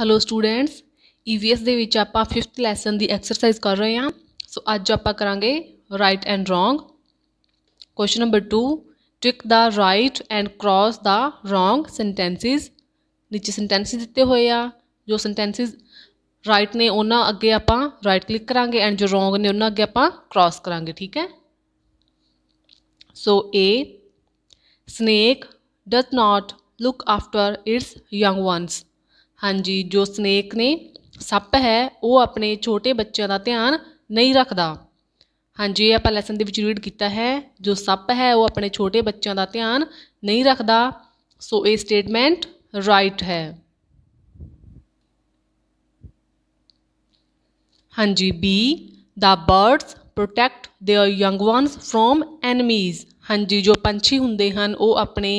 Hello students EVS ਦੇ ਵਿੱਚ ਆਪਾਂ 5th ਲੈਸਨ ਦੀ ਐਕਸਰਸਾਈਜ਼ ਕਰ ਰਹੇ ਹਾਂ ਸੋ ਅੱਜ ਆਪਾਂ ਕਰਾਂਗੇ right and wrong question number 2 tick ਦਾ ਰਾਈਟ ਐਂਡ ਕ੍ਰਾਸ ਦਾ ਰੋਂਗ ਸੈਂਟੈਂਸਿਸ ਨੀਚੇ ਸੈਂਟੈਂਸਿਸ ਦਿੱਤੇ ਹੋਏ ਆ ਜੋ ਸੈਂਟੈਂਸਿਸ ਰਾਈਟ ਨੇ ਉਹਨਾਂ ਅੱਗੇ ਆਪਾਂ ਰਾਈਟ ਕਲਿੱਕ ਕਰਾਂਗੇ ਐਂਡ ਜੋ ਰੋਂਗ ਨੇ ਉਹਨਾਂ ਅੱਗੇ ਆਪਾਂ ਕ੍ਰਾਸ ਕਰਾਂਗੇ ਠੀਕ ਹੈ so a snake does not look after its young ones ਹਾਂਜੀ ਜੋ ਸਨੇਕ ਨੇ ਸੱਪ ਹੈ ਉਹ ਆਪਣੇ ਛੋਟੇ ਬੱਚਿਆਂ ਦਾ ਧਿਆਨ ਨਹੀਂ ਰੱਖਦਾ ਹਾਂਜੀ ਇਹ ਆਪਾਂ ਲੈਸਨ ਦੇ ਵਿੱਚ ਰੀਡ ਕੀਤਾ ਹੈ ਜੋ ਸੱਪ ਹੈ ਉਹ ਆਪਣੇ ਛੋਟੇ ਬੱਚਿਆਂ ਦਾ ਧਿਆਨ ਨਹੀਂ ਰੱਖਦਾ ਸੋ ਇਹ ਸਟੇਟਮੈਂਟ ਰਾਈਟ ਹੈ ਹਾਂਜੀ B the birds protect their young ones from enemies ਹਾਂਜੀ ਜੋ ਪੰਛੀ ਹੁੰਦੇ ਹਨ ਉਹ ਆਪਣੇ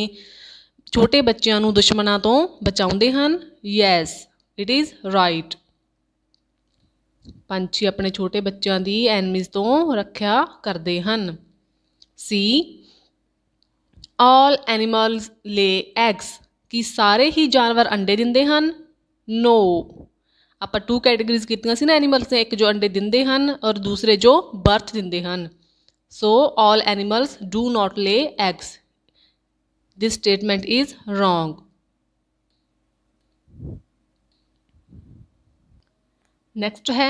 ਛੋਟੇ ਬੱਚਿਆਂ ਨੂੰ ਦੁਸ਼ਮਣਾਂ ਤੋਂ ਬਚਾਉਂਦੇ ਹਨ ਯੈਸ ਇਟ ਇਜ਼ ਰਾਈਟ ਪੰਛੀ ਆਪਣੇ ਛੋਟੇ ਬੱਚਿਆਂ ਦੀ ਐਨਮੀਜ਼ ਤੋਂ ਰੱਖਿਆ ਕਰਦੇ ਹਨ ਸੀ ਆਲ ਐਨੀਮਲਸ ਲੇ ਐਗਸ ਕੀ ਸਾਰੇ ਹੀ ਜਾਨਵਰ ਅੰਡੇ ਦਿੰਦੇ ਹਨ ਨੋ ਆਪਾਂ ਟੂ ਕੈਟਾਗਰੀਜ਼ ਕੀਤੀਆਂ ਸੀ ਨਾ ਐਨੀਮਲਸ ਨੇ ਇੱਕ ਜੋ ਅੰਡੇ ਦਿੰਦੇ ਹਨ ਔਰ ਦੂਸਰੇ ਜੋ ਬਰਥ ਦਿੰਦੇ ਹਨ ਸੋ ਆਲ animals do not lay eggs This statement is wrong. Next ਹੈ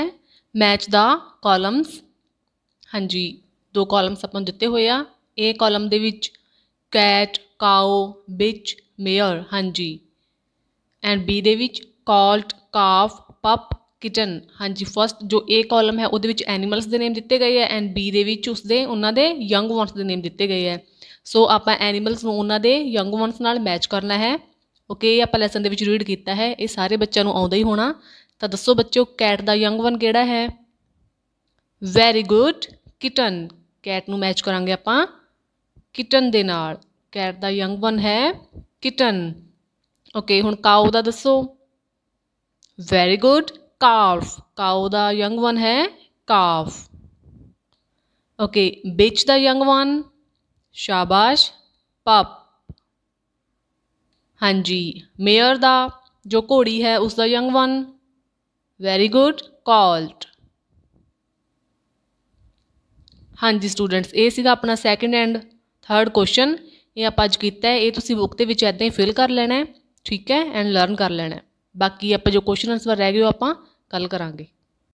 ਮੈਚ ਦਾ ਕਾਲਮਸ ਹਾਂਜੀ ਦੋ ਕਾਲਮਸ ਆਪਾਂ ਨੂੰ ਦਿੱਤੇ ਹੋਏ ਆ ਏ ਕਾਲਮ ਦੇ ਵਿੱਚ ਕੈਟ ਕਾਓ ਬਿਚ ਮੇਅਰ ਹਾਂਜੀ ਐਂਡ ਬੀ ਦੇ ਵਿੱਚ ਕਾਲਟ ਕਾਫ ਪਪ ਕਿਚਨ ਹਾਂਜੀ ਫਰਸਟ ਜੋ ਏ ਕਾਲਮ ਹੈ ਉਹਦੇ ਵਿੱਚ ਐਨੀਮਲਸ ਦੇ ਨੇਮ ਦਿੱਤੇ ਗਏ ਹੈ ਐਂਡ ਬੀ ਦੇ ਵਿੱਚ ਉਸਦੇ ਉਹਨਾਂ ਦੇ ਯੰਗ ਵਨਸ ਦੇ ਨੇਮ ਦਿੱਤੇ ਗਏ ਹੈ ਸੋ ਆਪਾਂ ਐਨੀਮਲਸ ਨੂੰ ਉਹਨਾਂ ਦੇ ਯੰਗ ਵਨਸ ਨਾਲ ਮੈਚ ਕਰਨਾ ਹੈ ਓਕੇ ਇਹ ਆਪਾਂ ਲੈਸਨ ਦੇ ਵਿੱਚ ਰੀਡ ਕੀਤਾ ਹੈ ਇਹ ਸਾਰੇ ਬੱਚਿਆਂ ਨੂੰ ਆਉਂਦਾ ਹੀ ਹੋਣਾ ਤਾਂ ਦੱਸੋ ਬੱਚਿਓ ਕੈਟ ਦਾ ਯੰਗ ਵਨ ਕਿਹੜਾ ਹੈ ਵੈਰੀ ਗੁੱਡ ਕਿਟਨ ਕੈਟ ਨੂੰ ਮੈਚ ਕਰਾਂਗੇ ਆਪਾਂ ਕਿਟਨ ਦੇ ਨਾਲ ਕੈਟ ਦਾ ਯੰਗ ਵਨ ਹੈ ਕਿਟਨ ਓਕੇ ਹੁਣ ਕਾਓ ਦਾ ਦੱਸੋ ਵੈਰੀ ਗੁੱਡ ਕਾਫ ਕਾਉ ਦਾ ਯੰਗ ਵਨ ਹੈ ਕਾਫ ਓਕੇ ਬਿਚ ਦਾ ਯੰਗ ਵਨ ਸ਼ਾਬਾਸ਼ ਪਪ ਹਾਂਜੀ ਮੇਅਰ ਦਾ ਜੋ ਘੋੜੀ ਹੈ ਉਸ ਦਾ young one very good colt ਹਾਂਜੀ ਸਟੂਡੈਂਟਸ ਇਹ ਸੀਗਾ ਆਪਣਾ ਸੈਕੰਡ ਐਂਡ ਥਰਡ ਕੁਐਸਚਨ ਇਹ ਆਪਾਂ ਅੱਜ ਕੀਤਾ ਹੈ ਇਹ ਤੁਸੀਂ ਬੁੱਕ ਦੇ ਵਿੱਚ ਐਦਾਂ ਹੀ ਫਿਲ ਕਰ ਲੈਣਾ ਹੈ ਠੀਕ ਹੈ ਐਂਡ ਲਰਨ ਕਰ ਲੈਣਾ ਹੈ ਬਾਕੀ ਆਪਾਂ ਜੋ ਕੁਐਸਚਨ ਆਨਸਰ ਰਹਿ ਗਏ ਆਪਾਂ ਕੱਲ ਕਰਾਂਗੇ